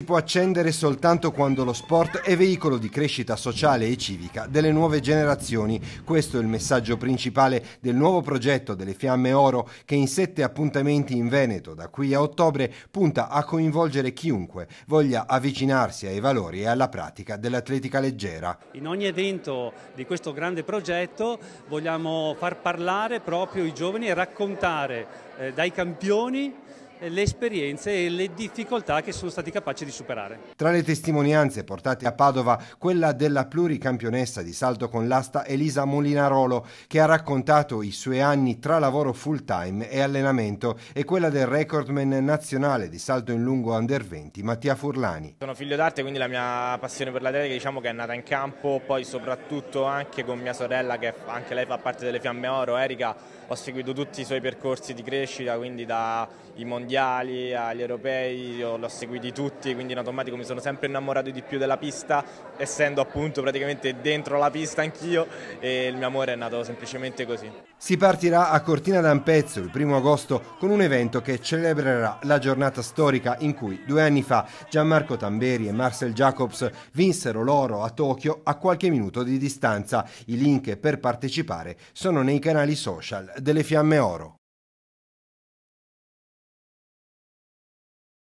si può accendere soltanto quando lo sport è veicolo di crescita sociale e civica delle nuove generazioni. Questo è il messaggio principale del nuovo progetto delle Fiamme Oro che in sette appuntamenti in Veneto da qui a ottobre punta a coinvolgere chiunque voglia avvicinarsi ai valori e alla pratica dell'atletica leggera. In ogni evento di questo grande progetto vogliamo far parlare proprio i giovani e raccontare eh, dai campioni le esperienze e le difficoltà che sono stati capaci di superare. Tra le testimonianze portate a Padova, quella della pluricampionessa di salto con l'asta Elisa Molinarolo, che ha raccontato i suoi anni tra lavoro full time e allenamento, e quella del recordman nazionale di salto in lungo under 20, Mattia Furlani. Sono figlio d'arte, quindi la mia passione per l'atletica diciamo che è nata in campo, poi soprattutto anche con mia sorella, che anche lei fa parte delle Fiamme Oro, Erika, ho seguito tutti i suoi percorsi di crescita, quindi dai mondiali mondiali, agli europei, io l'ho seguiti tutti, quindi in automatico mi sono sempre innamorato di più della pista, essendo appunto praticamente dentro la pista anch'io e il mio amore è nato semplicemente così. Si partirà a Cortina d'Ampezzo il primo agosto con un evento che celebrerà la giornata storica in cui due anni fa Gianmarco Tamberi e Marcel Jacobs vinsero l'oro a Tokyo a qualche minuto di distanza. I link per partecipare sono nei canali social delle Fiamme Oro.